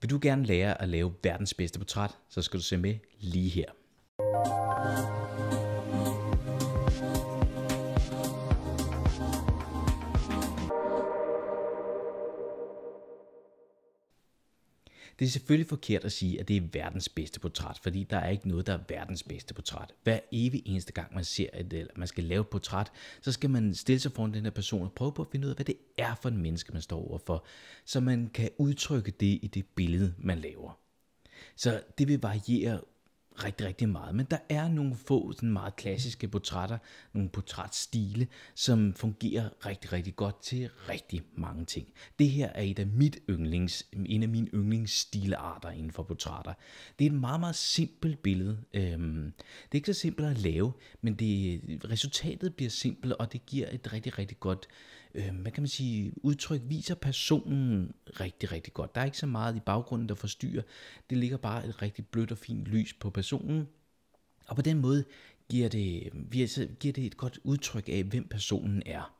Vil du gerne lære at lave verdens bedste portræt, så skal du se med lige her. Det er selvfølgelig forkert at sige, at det er verdens bedste portræt, fordi der er ikke noget, der er verdens bedste portræt. Hver evig eneste gang, man ser, at man skal lave et portræt, så skal man stille sig foran den her person og prøve på at finde ud af, hvad det er for en menneske, man står overfor, så man kan udtrykke det i det billede, man laver. Så det vil variere rigtig, rigtig meget. Men der er nogle få sådan meget klassiske portrætter, nogle portrætstile, som fungerer rigtig, rigtig godt til rigtig mange ting. Det her er et af mit yndlings, en af mine yndlingsstilarter inden for portrætter. Det er et meget, meget simpelt billede. Øhm, det er ikke så simpelt at lave, men det, resultatet bliver simpelt, og det giver et rigtig, rigtig godt øh, hvad kan man sige, udtryk viser personen rigtig, rigtig godt. Der er ikke så meget i baggrunden, der forstyrrer. Det ligger bare et rigtig blødt og fint lys på personen. Og på den måde giver det, altså, giver det et godt udtryk af, hvem personen er.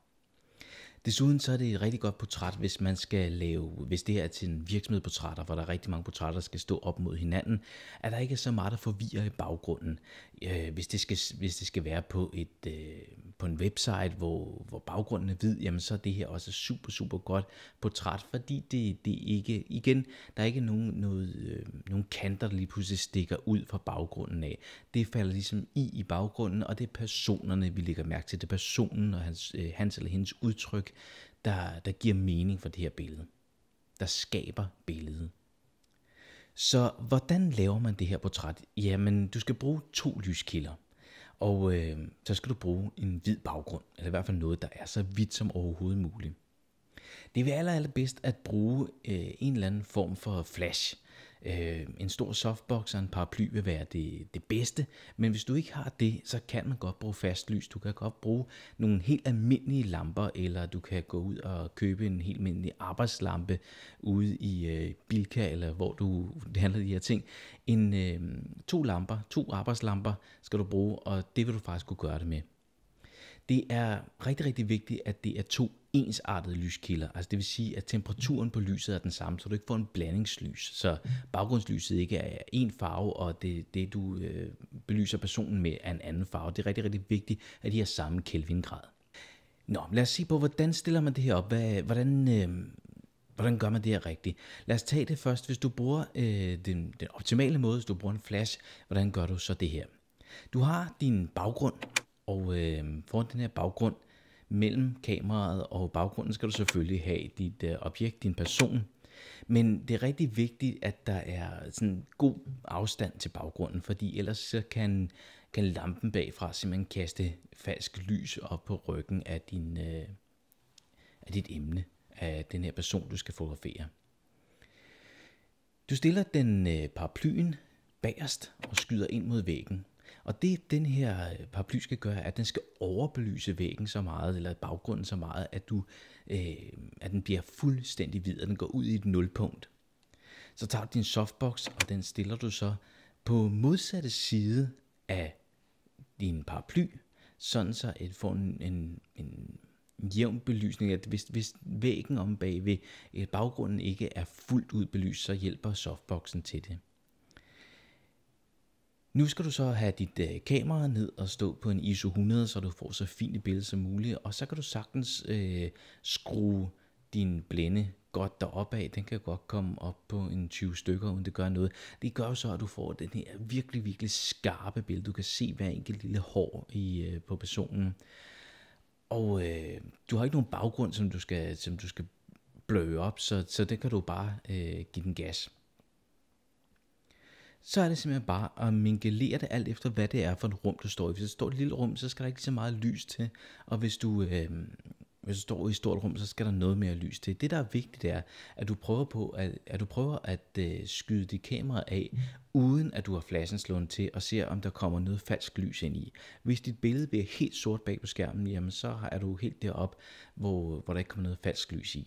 Desuden så er det et rigtig godt portræt, hvis man skal lave, hvis det er til en virksomhed portrætter, hvor der er rigtig mange portrætter, der skal stå op mod hinanden, at der ikke er så meget, der forvirrer i baggrunden, øh, hvis, det skal, hvis det skal være på et, øh, på en website, hvor, hvor baggrunden er hvid, jamen så er det her også super, super godt portræt, fordi det, det ikke, igen, der er ikke nogen, noget, øh, nogen kanter, der lige pludselig stikker ud fra baggrunden af. Det falder ligesom i i baggrunden, og det er personerne, vi lægger mærke til. Det er personen og hans, øh, hans eller hendes udtryk, der, der giver mening for det her billede. Der skaber billedet. Så hvordan laver man det her portræt? Jamen, du skal bruge to lyskilder. Og øh, så skal du bruge en hvid baggrund, eller i hvert fald noget, der er så hvidt som overhovedet muligt. Det vil aller, allerbedst at bruge øh, en eller anden form for flash, Øh, en stor softbox og en paraply vil være det, det bedste, men hvis du ikke har det, så kan man godt bruge fast lys. Du kan godt bruge nogle helt almindelige lamper, eller du kan gå ud og købe en helt almindelig arbejdslampe ude i øh, Bilka, eller hvor du handler de her ting. En, øh, to lamper, to arbejdslamper skal du bruge, og det vil du faktisk kunne gøre det med. Det er rigtig, rigtig vigtigt, at det er to ensartede lyskilder. Altså det vil sige, at temperaturen på lyset er den samme, så du ikke får en blandingslys. Så baggrundslyset ikke er en farve, og det, det du øh, belyser personen med er en anden farve. Det er rigtig, rigtig vigtigt, at de har samme kelvingrad. Nå, lad os se på, hvordan stiller man det her op? Hvad, hvordan, øh, hvordan gør man det her rigtigt? Lad os tage det først. Hvis du bruger øh, den, den optimale måde, hvis du bruger en flash, hvordan gør du så det her? Du har din baggrund, og øh, for den her baggrund mellem kameraet og baggrunden skal du selvfølgelig have dit øh, objekt, din person. Men det er rigtig vigtigt, at der er sådan god afstand til baggrunden, fordi ellers så kan, kan lampen bagfra simpelthen kaste falsk lys op på ryggen af, din, øh, af dit emne, af den her person, du skal fotografere. Du stiller den øh, paraplyen bagerst og skyder ind mod væggen. Og det den her øh, paraply skal gøre, er, at den skal overbelyse væggen så meget, eller baggrunden så meget, at, du, øh, at den bliver fuldstændig hvid, og den går ud i et nulpunkt. Så tager du din softbox, og den stiller du så på modsatte side af din paraply, sådan så at får en, en, en jævn belysning, at hvis, hvis væggen om bagved øh, baggrunden ikke er fuldt ud belyst, så hjælper softboxen til det. Nu skal du så have dit øh, kamera ned og stå på en ISO 100, så du får så fint et billede som muligt, og så kan du sagtens øh, skrue din blænde godt af. Den kan godt komme op på en 20 stykker, uden det gør noget. Det gør så, at du får den her virkelig, virkelig skarpe billede. Du kan se hver enkelt lille hår i, øh, på personen. Og øh, du har ikke nogen baggrund, som du skal, som du skal bløde op, så, så det kan du bare øh, give den gas så er det simpelthen bare at mingelere det alt efter, hvad det er for et rum, du står i. Hvis det står et lille rum, så skal der ikke så meget lys til, og hvis du, øh, hvis du står i et stort rum, så skal der noget mere lys til. Det, der er vigtigt, er, at du prøver, på at, at, du prøver at øh, skyde dit kamera af, uden at du har flashen slået til, og ser, om der kommer noget falsk lys ind i. Hvis dit billede bliver helt sort bag på skærmen, jamen, så er du helt derop, hvor, hvor der ikke kommer noget falsk lys i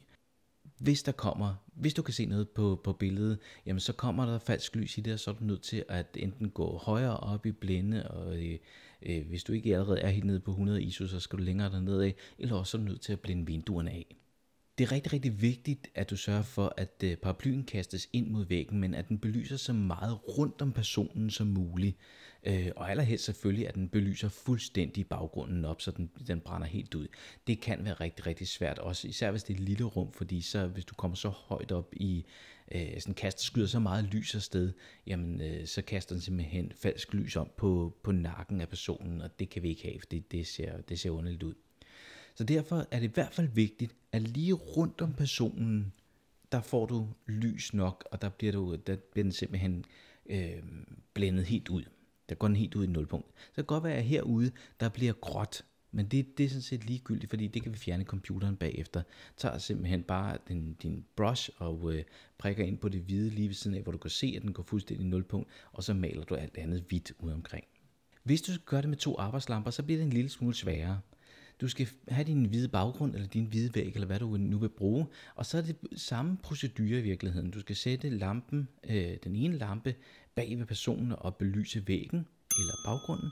hvis der kommer, hvis du kan se noget på, på billedet, jamen så kommer der falsk lys i det, og så er du nødt til at enten gå højere op i blinde, og øh, øh hvis du ikke allerede er helt nede på 100 ISO, så skal du længere dernede af, eller også er du nødt til at blinde vinduerne af. Det er rigtig, rigtig vigtigt, at du sørger for, at øh, paraplyen kastes ind mod væggen, men at den belyser så meget rundt om personen som muligt. Øh, og allerhelst selvfølgelig, at den belyser fuldstændig baggrunden op, så den, den brænder helt ud. Det kan være rigtig, rigtig svært, også især hvis det er et lille rum, fordi så, hvis du kommer så højt op i, øh, sådan kast, skyder så meget lys afsted, jamen øh, så kaster den simpelthen falsk lys om på, på nakken af personen, og det kan vi ikke have, for det, det, ser, det ser underligt ud. Så derfor er det i hvert fald vigtigt, at lige rundt om personen, der får du lys nok, og der bliver, du, der bliver den simpelthen øh, blændet helt ud. Der går den helt ud i nulpunkt. Så det kan godt være, at herude, der bliver gråt, men det, det er sådan set ligegyldigt, fordi det kan vi fjerne computeren bagefter. Tager simpelthen bare din, din brush og øh, prikker ind på det hvide lige ved siden af, hvor du kan se, at den går fuldstændig nulpunkt, og så maler du alt andet hvidt ude omkring. Hvis du skal gøre det med to arbejdslamper, så bliver det en lille smule sværere. Du skal have din hvide baggrund, eller din hvide væg, eller hvad du nu vil bruge. Og så er det samme procedure i virkeligheden. Du skal sætte lampen, øh, den ene lampe bag ved personen og belyse væggen eller baggrunden.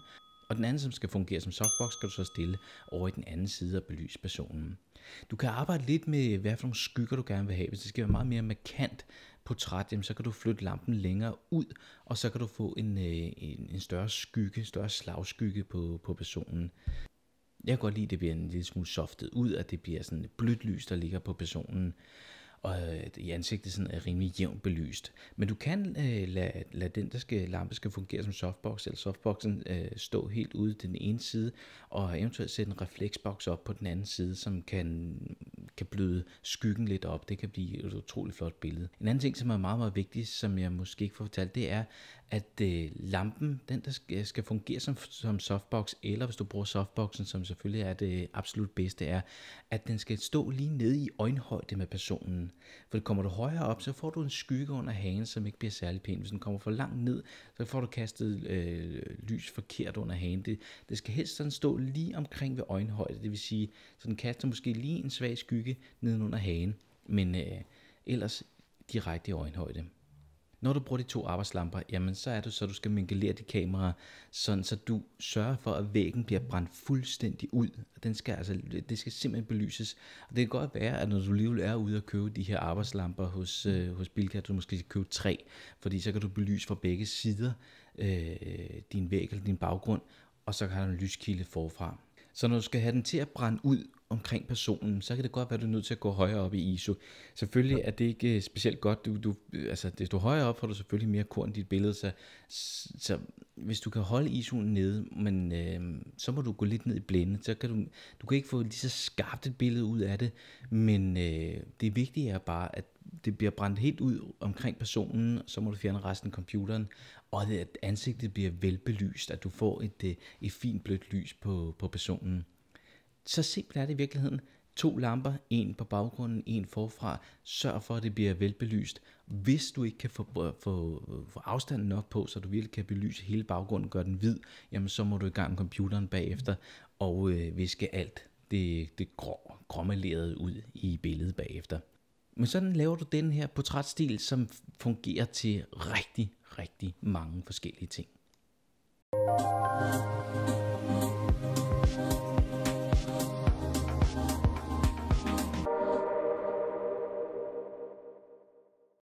Og den anden, som skal fungere som softbox, skal du så stille over i den anden side og belyse personen. Du kan arbejde lidt med, hvad for nogle skygger du gerne vil have. Hvis det skal være meget mere markant portræt, jamen, så kan du flytte lampen længere ud, og så kan du få en, øh, en, en større skygge, en større slagskygge på, på personen. Jeg kan godt lide, at det bliver en lille smule softet ud, at det bliver sådan et blødt lys, der ligger på personen, og øh, i ansigtet sådan er rimelig jævnt belyst. Men du kan øh, lade, lade den, der skal, lampe skal fungere som softbox, eller softboxen øh, stå helt ude den ene side, og eventuelt sætte en refleksboks op på den anden side, som kan, kan bløde skyggen lidt op. Det kan blive et utroligt flot billede. En anden ting, som er meget, meget vigtig, som jeg måske ikke får fortalt, det er, at øh, lampen, den der skal, skal fungere som, som softbox, eller hvis du bruger softboxen, som selvfølgelig er det absolut bedste, er, at den skal stå lige nede i øjenhøjde med personen. For kommer du højere op, så får du en skygge under hagen, som ikke bliver særlig pæn. Hvis den kommer for langt ned, så får du kastet øh, lys forkert under hagen. Det, det skal helst sådan stå lige omkring ved øjenhøjde, det vil sige, så den kaster måske lige en svag skygge nedenunder hagen, men øh, ellers direkte i øjenhøjde. Når du bruger de to arbejdslamper, jamen så er det så, du skal mingelere de kamera, sådan så du sørger for, at væggen bliver brændt fuldstændig ud. Den skal altså, det skal simpelthen belyses. Og det kan godt være, at når du alligevel er ude og købe de her arbejdslamper hos, øh, hos Bilka, du måske skal købe tre, fordi så kan du belyse fra begge sider øh, din væg eller din baggrund, og så kan du en lyskilde forfra. Så når du skal have den til at brænde ud omkring personen, så kan det godt være, at du er nødt til at gå højere op i ISO. Selvfølgelig er det ikke øh, specielt godt. Du, du, øh, altså, desto højere op får du selvfølgelig mere korn i dit billede. Så, så hvis du kan holde ISO'en nede, men øh, så må du gå lidt ned i blinde. Så kan du, du kan ikke få lige så skarpt et billede ud af det, men øh, det vigtige er bare, at det bliver brændt helt ud omkring personen, så må du fjerne resten af computeren, og at ansigtet bliver velbelyst, at du får et, øh, et fint blødt lys på, på personen. Så simpelt er det i virkeligheden. To lamper, en på baggrunden, en forfra. Sørg for, at det bliver velbelyst. Hvis du ikke kan få, få, få afstanden nok på, så du virkelig kan belyse hele baggrunden, gøre den hvid, jamen så må du i gang med computeren bagefter og øh, viske alt det, det grå, grommelerede ud i billedet bagefter. Men sådan laver du den her portrætstil, som fungerer til rigtig, rigtig mange forskellige ting.